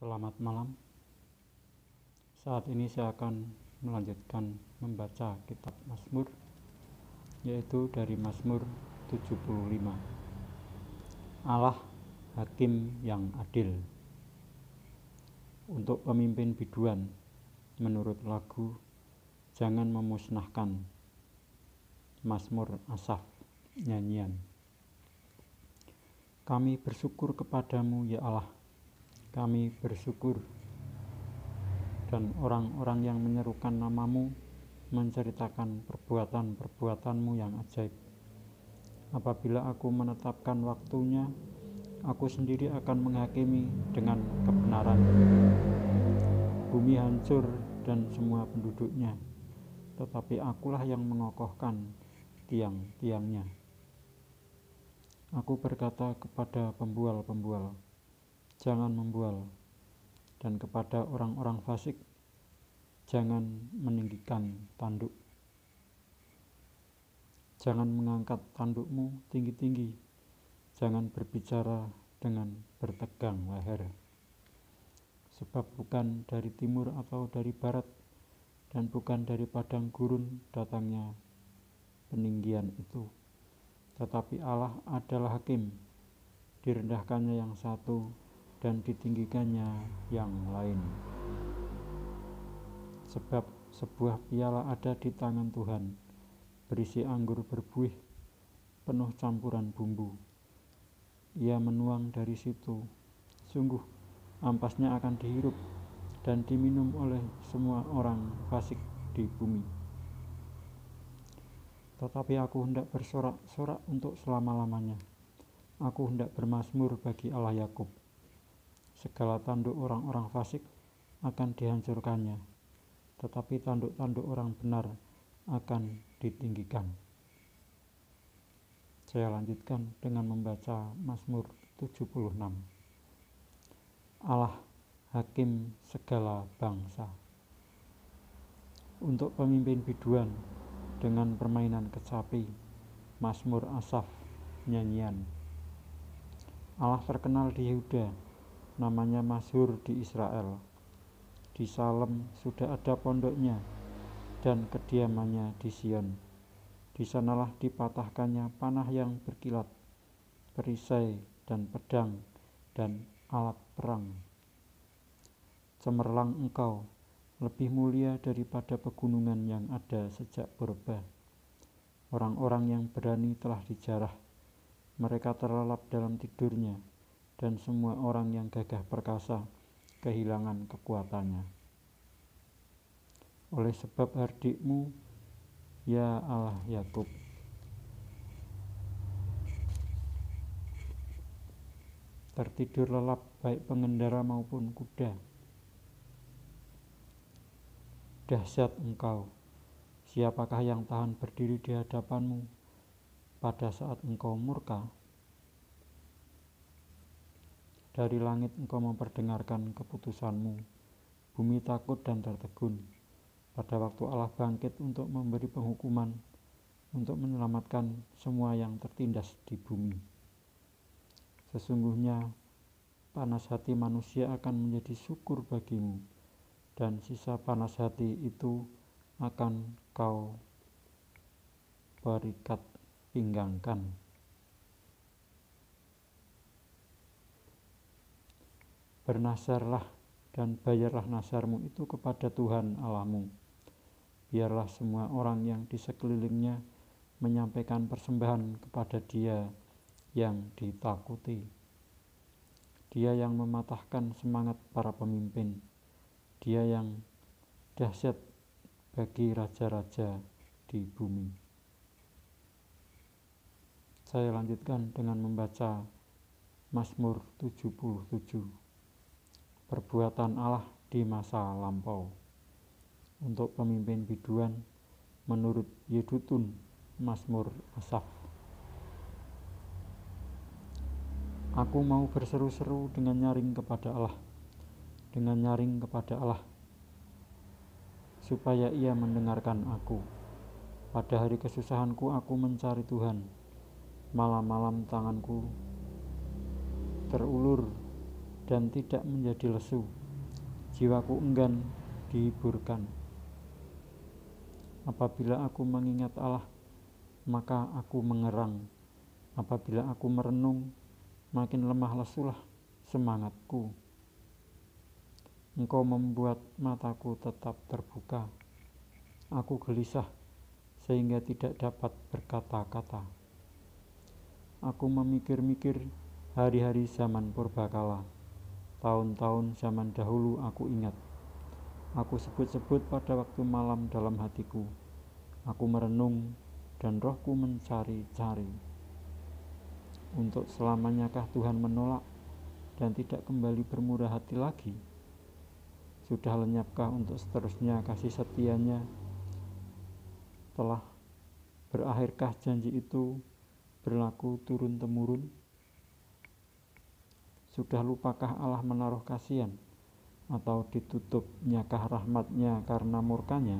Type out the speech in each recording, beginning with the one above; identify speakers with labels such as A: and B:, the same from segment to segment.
A: Selamat malam. Saat ini saya akan melanjutkan membaca kitab Mazmur yaitu dari Mazmur 75. Allah hakim yang adil. Untuk pemimpin biduan menurut lagu jangan memusnahkan Mazmur Asaf nyanyian. Kami bersyukur kepadamu ya Allah kami bersyukur dan orang-orang yang menyerukan namamu menceritakan perbuatan-perbuatanmu yang ajaib. Apabila aku menetapkan waktunya, aku sendiri akan menghakimi dengan kebenaran. Bumi hancur dan semua penduduknya, tetapi akulah yang mengokohkan tiang-tiangnya. Aku berkata kepada pembual-pembual, jangan membual, dan kepada orang-orang fasik, jangan meninggikan tanduk. Jangan mengangkat tandukmu tinggi-tinggi, jangan berbicara dengan bertegang leher. Sebab bukan dari timur atau dari barat, dan bukan dari padang gurun datangnya peninggian itu. Tetapi Allah adalah hakim, direndahkannya yang satu dan ditinggikannya yang lain. Sebab sebuah piala ada di tangan Tuhan, berisi anggur berbuih, penuh campuran bumbu. Ia menuang dari situ. Sungguh, ampasnya akan dihirup dan diminum oleh semua orang fasik di bumi. Tetapi aku hendak bersorak-sorak untuk selama-lamanya. Aku hendak bermasmur bagi Allah Yakub segala tanduk orang-orang fasik akan dihancurkannya, tetapi tanduk-tanduk orang benar akan ditinggikan. Saya lanjutkan dengan membaca Mazmur 76. Allah hakim segala bangsa. Untuk pemimpin biduan dengan permainan kecapi, Mazmur Asaf nyanyian. Allah terkenal di Yehuda namanya masyhur di Israel. Di Salem sudah ada pondoknya dan kediamannya di Sion. Di sanalah dipatahkannya panah yang berkilat, perisai dan pedang dan alat perang. Cemerlang engkau, lebih mulia daripada pegunungan yang ada sejak purba. Orang-orang yang berani telah dijarah, mereka terlelap dalam tidurnya, dan semua orang yang gagah perkasa kehilangan kekuatannya. Oleh sebab hardikmu, ya Allah Yakub. Tertidur lelap baik pengendara maupun kuda. Dahsyat engkau, siapakah yang tahan berdiri di hadapanmu pada saat engkau murka? Dari langit engkau memperdengarkan keputusanmu. Bumi takut dan tertegun. Pada waktu Allah bangkit untuk memberi penghukuman, untuk menyelamatkan semua yang tertindas di bumi. Sesungguhnya panas hati manusia akan menjadi syukur bagimu dan sisa panas hati itu akan kau berikat pinggangkan. bernasarlah dan bayarlah nasarmu itu kepada Tuhan Allahmu. Biarlah semua orang yang di sekelilingnya menyampaikan persembahan kepada Dia yang ditakuti. Dia yang mematahkan semangat para pemimpin. Dia yang dahsyat bagi raja-raja di bumi. Saya lanjutkan dengan membaca Mazmur 77 perbuatan Allah di masa lampau. Untuk pemimpin biduan menurut Yedutun Masmur Asaf. Aku mau berseru-seru dengan nyaring kepada Allah, dengan nyaring kepada Allah, supaya ia mendengarkan aku. Pada hari kesusahanku aku mencari Tuhan, malam-malam tanganku terulur dan tidak menjadi lesu. Jiwaku enggan dihiburkan. Apabila aku mengingat Allah, maka aku mengerang. Apabila aku merenung, makin lemah lesulah semangatku. Engkau membuat mataku tetap terbuka. Aku gelisah sehingga tidak dapat berkata-kata. Aku memikir-mikir hari-hari zaman purbakala. Tahun-tahun zaman dahulu aku ingat. Aku sebut-sebut pada waktu malam dalam hatiku. Aku merenung dan rohku mencari-cari. Untuk selamanya kah Tuhan menolak dan tidak kembali bermurah hati lagi? Sudah lenyapkah untuk seterusnya kasih setianya? Telah berakhirkah janji itu berlaku turun-temurun? Sudah lupakah Allah menaruh kasihan atau ditutupnyakah rahmatnya karena murkanya?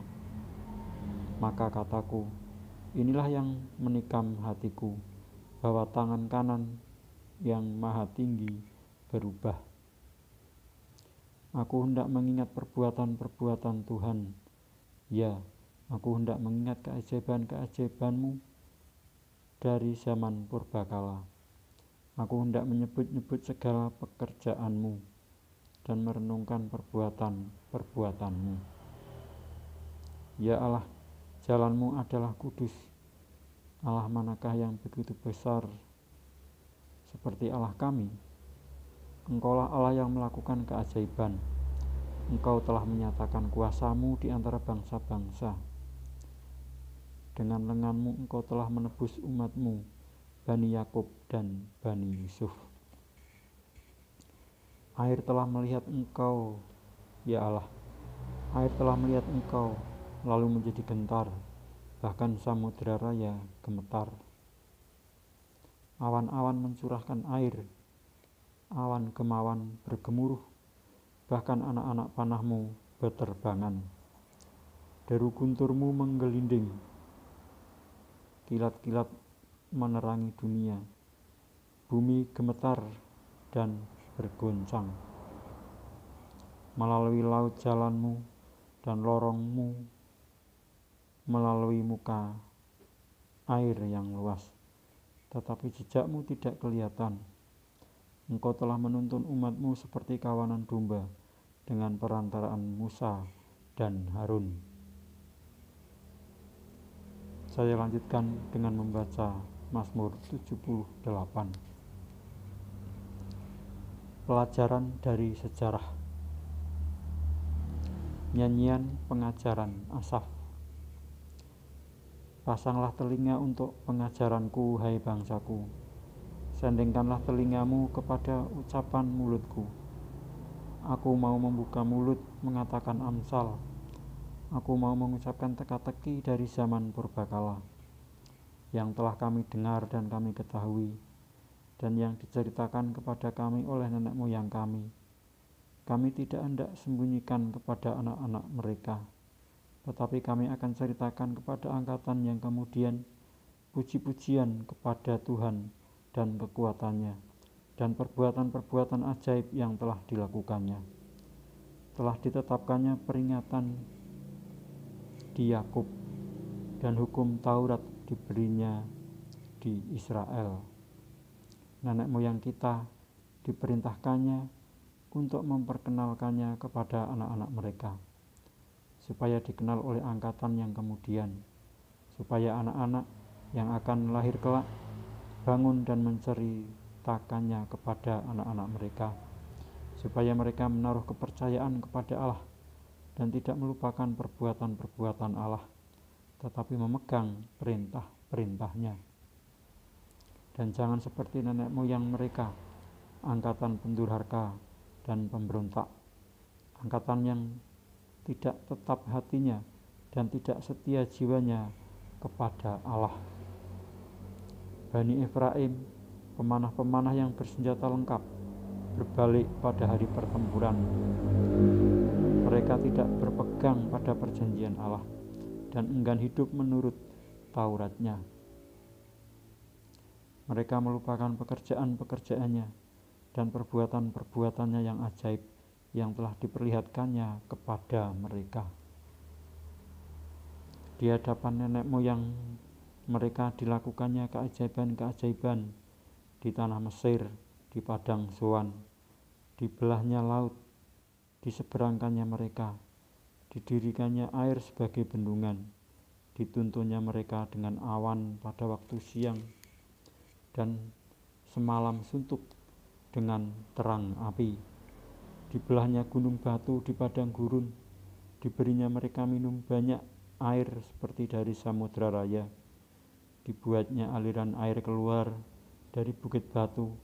A: Maka kataku, inilah yang menikam hatiku, bahwa tangan kanan yang maha tinggi berubah. Aku hendak mengingat perbuatan-perbuatan Tuhan. Ya, aku hendak mengingat keajaiban-keajaibanmu dari zaman purbakala. Aku hendak menyebut-nyebut segala pekerjaanmu dan merenungkan perbuatan-perbuatanmu. Ya Allah, jalanmu adalah kudus. Allah manakah yang begitu besar seperti Allah kami? Engkaulah Allah yang melakukan keajaiban. Engkau telah menyatakan kuasamu di antara bangsa-bangsa. Dengan lenganmu engkau telah menebus umatmu Bani Yakub dan Bani Yusuf. Air telah melihat engkau, ya Allah. Air telah melihat engkau, lalu menjadi gentar, bahkan samudera raya gemetar. Awan-awan mencurahkan air, awan kemawan bergemuruh, bahkan anak-anak panahmu berterbangan. Deru gunturmu menggelinding, kilat-kilat menerangi dunia. Bumi gemetar dan bergoncang. Melalui laut jalanmu dan lorongmu, melalui muka air yang luas. Tetapi jejakmu tidak kelihatan. Engkau telah menuntun umatmu seperti kawanan domba dengan perantaraan Musa dan Harun. Saya lanjutkan dengan membaca Mazmur 78 Pelajaran dari sejarah Nyanyian pengajaran Asaf Pasanglah telinga untuk pengajaranku hai bangsaku Sandingkanlah telingamu kepada ucapan mulutku Aku mau membuka mulut mengatakan amsal Aku mau mengucapkan teka-teki dari zaman purbakala yang telah kami dengar dan kami ketahui, dan yang diceritakan kepada kami oleh nenek moyang kami. Kami tidak hendak sembunyikan kepada anak-anak mereka, tetapi kami akan ceritakan kepada angkatan yang kemudian puji-pujian kepada Tuhan dan kekuatannya, dan perbuatan-perbuatan ajaib yang telah dilakukannya. Telah ditetapkannya peringatan di Yakub dan hukum Taurat diberinya di Israel. Nenek moyang kita diperintahkannya untuk memperkenalkannya kepada anak-anak mereka, supaya dikenal oleh angkatan yang kemudian, supaya anak-anak yang akan lahir kelak bangun dan menceritakannya kepada anak-anak mereka, supaya mereka menaruh kepercayaan kepada Allah dan tidak melupakan perbuatan-perbuatan Allah tetapi memegang perintah-perintahnya. Dan jangan seperti nenek moyang mereka, angkatan pendurharka dan pemberontak, angkatan yang tidak tetap hatinya dan tidak setia jiwanya kepada Allah. Bani Efraim, pemanah-pemanah yang bersenjata lengkap, berbalik pada hari pertempuran. Mereka tidak berpegang pada perjanjian Allah dan enggan hidup menurut Tauratnya. Mereka melupakan pekerjaan-pekerjaannya dan perbuatan-perbuatannya yang ajaib yang telah diperlihatkannya kepada mereka. Di hadapan nenek moyang mereka dilakukannya keajaiban-keajaiban di tanah Mesir, di padang di belahnya laut, di seberangkannya mereka, didirikannya air sebagai bendungan, dituntunnya mereka dengan awan pada waktu siang, dan semalam suntuk dengan terang api. Dibelahnya gunung batu di padang gurun, diberinya mereka minum banyak air seperti dari samudra raya. Dibuatnya aliran air keluar dari bukit batu,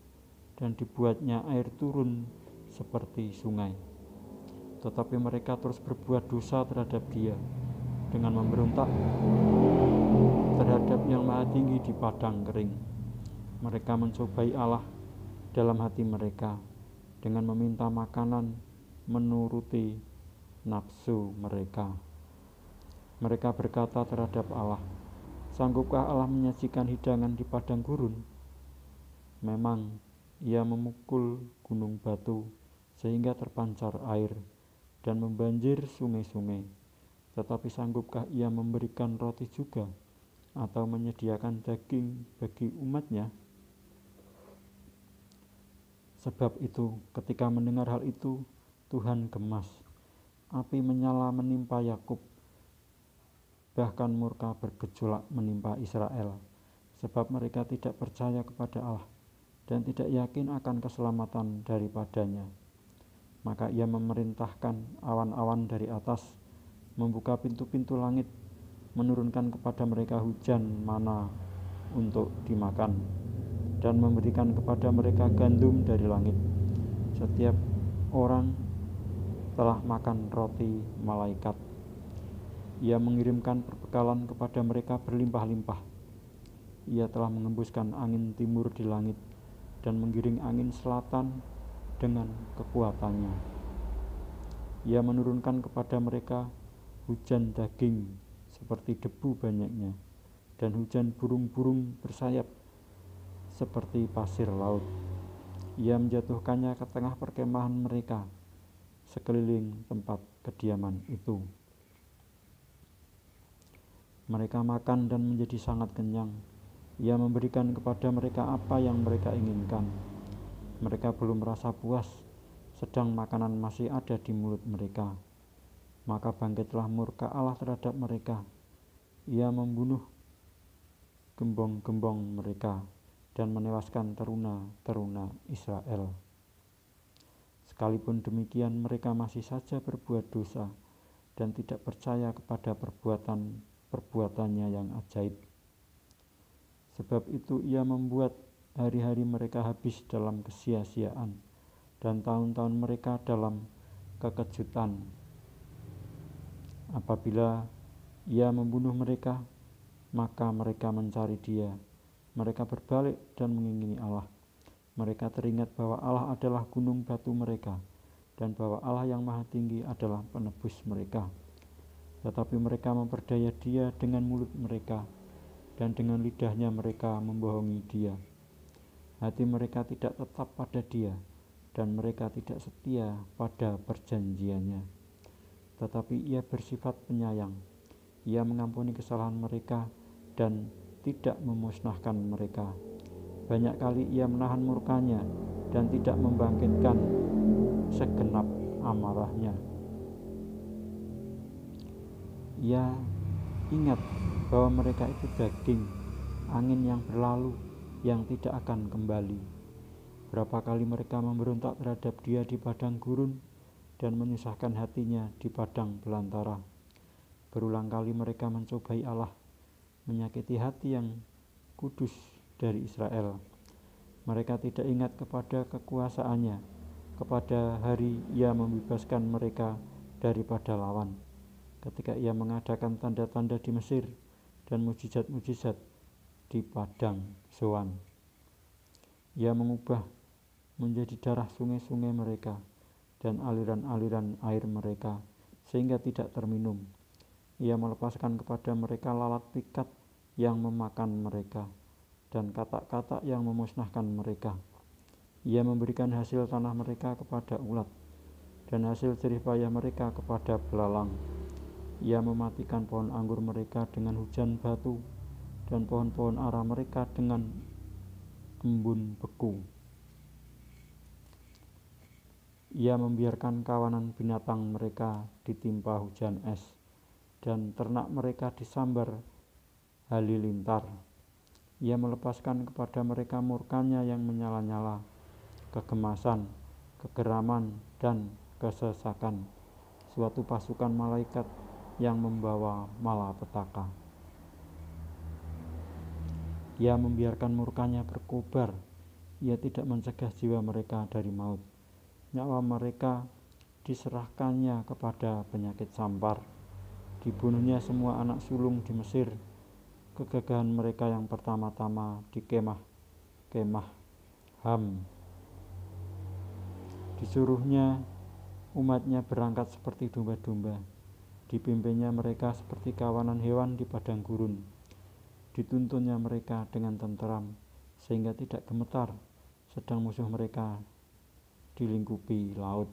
A: dan dibuatnya air turun seperti sungai tetapi mereka terus berbuat dosa terhadap dia dengan memberontak terhadap yang maha tinggi di padang kering. Mereka mencobai Allah dalam hati mereka dengan meminta makanan menuruti nafsu mereka. Mereka berkata terhadap Allah, Sanggupkah Allah menyajikan hidangan di padang gurun? Memang ia memukul gunung batu sehingga terpancar air dan membanjir sungai-sungai. Tetapi sanggupkah ia memberikan roti juga atau menyediakan daging bagi umatnya? Sebab itu, ketika mendengar hal itu, Tuhan gemas. Api menyala menimpa Yakub, bahkan murka bergejolak menimpa Israel, sebab mereka tidak percaya kepada Allah dan tidak yakin akan keselamatan daripadanya. Maka ia memerintahkan awan-awan dari atas membuka pintu-pintu langit, menurunkan kepada mereka hujan mana untuk dimakan, dan memberikan kepada mereka gandum dari langit. Setiap orang telah makan roti malaikat. Ia mengirimkan perbekalan kepada mereka berlimpah-limpah. Ia telah mengembuskan angin timur di langit dan menggiring angin selatan dengan kekuatannya. Ia menurunkan kepada mereka hujan daging seperti debu banyaknya dan hujan burung-burung bersayap seperti pasir laut. Ia menjatuhkannya ke tengah perkemahan mereka sekeliling tempat kediaman itu. Mereka makan dan menjadi sangat kenyang. Ia memberikan kepada mereka apa yang mereka inginkan mereka belum merasa puas, sedang makanan masih ada di mulut mereka. Maka bangkitlah murka Allah terhadap mereka. Ia membunuh gembong-gembong mereka dan menewaskan teruna-teruna Israel. Sekalipun demikian, mereka masih saja berbuat dosa dan tidak percaya kepada perbuatan-perbuatannya yang ajaib. Sebab itu, ia membuat hari-hari mereka habis dalam kesia-siaan dan tahun-tahun mereka dalam kekejutan. Apabila ia membunuh mereka, maka mereka mencari dia. Mereka berbalik dan mengingini Allah. Mereka teringat bahwa Allah adalah gunung batu mereka dan bahwa Allah yang maha tinggi adalah penebus mereka. Tetapi mereka memperdaya dia dengan mulut mereka dan dengan lidahnya mereka membohongi dia hati mereka tidak tetap pada Dia, dan mereka tidak setia pada perjanjiannya. Tetapi Ia bersifat penyayang. Ia mengampuni kesalahan mereka dan tidak memusnahkan mereka. Banyak kali Ia menahan murkanya dan tidak membangkitkan segenap amarahnya. Ia ingat bahwa mereka itu daging, angin yang berlalu, yang tidak akan kembali. Berapa kali mereka memberontak terhadap dia di padang gurun dan menyusahkan hatinya di padang belantara. Berulang kali mereka mencobai Allah, menyakiti hati yang kudus dari Israel. Mereka tidak ingat kepada kekuasaannya, kepada hari ia membebaskan mereka daripada lawan. Ketika ia mengadakan tanda-tanda di Mesir dan mujizat-mujizat di padang Zoan. Ia mengubah menjadi darah sungai-sungai mereka dan aliran-aliran air mereka sehingga tidak terminum. Ia melepaskan kepada mereka lalat pikat yang memakan mereka dan katak-katak yang memusnahkan mereka. Ia memberikan hasil tanah mereka kepada ulat dan hasil jerih payah mereka kepada belalang. Ia mematikan pohon anggur mereka dengan hujan batu dan pohon-pohon arah mereka dengan embun beku. Ia membiarkan kawanan binatang mereka ditimpa hujan es dan ternak mereka disambar halilintar. Ia melepaskan kepada mereka murkanya yang menyala-nyala, kegemasan, kegeraman, dan kesesakan. Suatu pasukan malaikat yang membawa malapetaka. Ia membiarkan murkanya berkobar. Ia tidak mencegah jiwa mereka dari maut. Nyawa mereka diserahkannya kepada penyakit sampar. Dibunuhnya semua anak sulung di Mesir. Kegagahan mereka yang pertama-tama di kemah kemah Ham. Disuruhnya umatnya berangkat seperti domba-domba. Dipimpinnya mereka seperti kawanan hewan di padang gurun dituntunnya mereka dengan tenteram sehingga tidak gemetar sedang musuh mereka dilingkupi laut.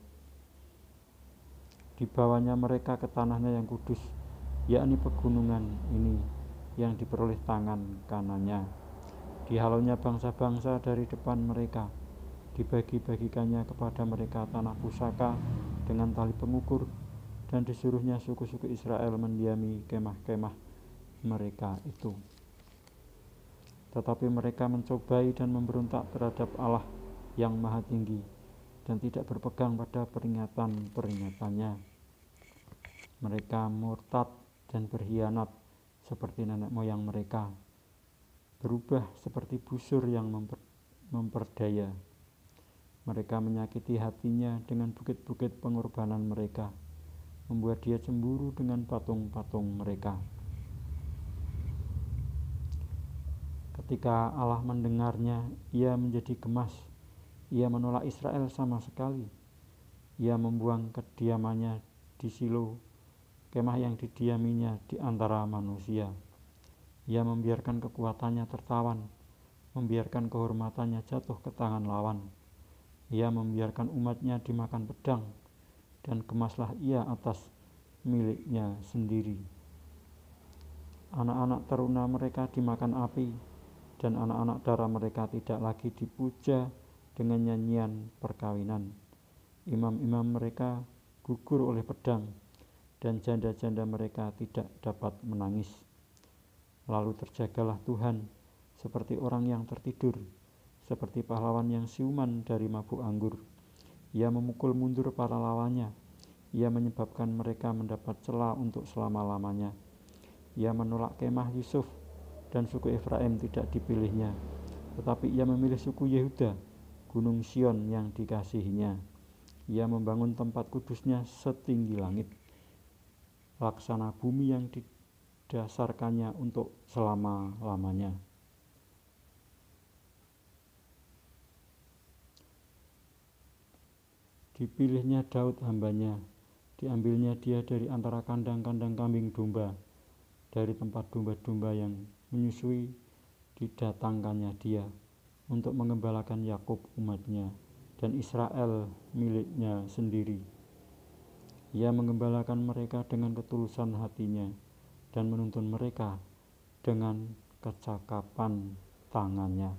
A: Dibawanya mereka ke tanahnya yang kudus, yakni pegunungan ini yang diperoleh tangan kanannya. Dihalaunya bangsa-bangsa dari depan mereka, dibagi-bagikannya kepada mereka tanah pusaka dengan tali pengukur, dan disuruhnya suku-suku Israel mendiami kemah-kemah mereka itu tetapi mereka mencobai dan memberontak terhadap Allah yang Maha Tinggi dan tidak berpegang pada peringatan-peringatannya. Mereka murtad dan berkhianat seperti nenek moyang mereka, berubah seperti busur yang memper, memperdaya. Mereka menyakiti hatinya dengan bukit-bukit pengorbanan mereka, membuat dia cemburu dengan patung-patung mereka. Ketika Allah mendengarnya, ia menjadi gemas. Ia menolak Israel sama sekali. Ia membuang kediamannya di silo, kemah yang didiaminya di antara manusia. Ia membiarkan kekuatannya tertawan, membiarkan kehormatannya jatuh ke tangan lawan. Ia membiarkan umatnya dimakan pedang, dan gemaslah ia atas miliknya sendiri. Anak-anak teruna mereka dimakan api, dan anak-anak darah mereka tidak lagi dipuja dengan nyanyian perkawinan. Imam-imam mereka gugur oleh pedang dan janda-janda mereka tidak dapat menangis. Lalu terjagalah Tuhan seperti orang yang tertidur, seperti pahlawan yang siuman dari mabuk anggur. Ia memukul mundur para lawannya. Ia menyebabkan mereka mendapat celah untuk selama-lamanya. Ia menolak kemah Yusuf dan suku Efraim tidak dipilihnya, tetapi ia memilih suku Yehuda, gunung Sion yang dikasihinya. Ia membangun tempat kudusnya setinggi langit, laksana bumi yang didasarkannya untuk selama-lamanya. Dipilihnya Daud hambanya, diambilnya dia dari antara kandang-kandang kambing domba, dari tempat domba-domba yang menyusui didatangkannya dia untuk mengembalakan Yakub umatnya dan Israel miliknya sendiri. Ia mengembalakan mereka dengan ketulusan hatinya dan menuntun mereka dengan kecakapan tangannya.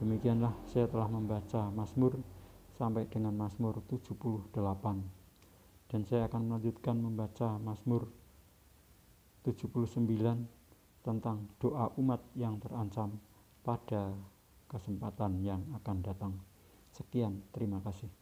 A: Demikianlah saya telah membaca Mazmur sampai dengan Mazmur 78 dan saya akan melanjutkan membaca Mazmur 79 tentang doa umat yang terancam pada kesempatan yang akan datang. Sekian, terima kasih.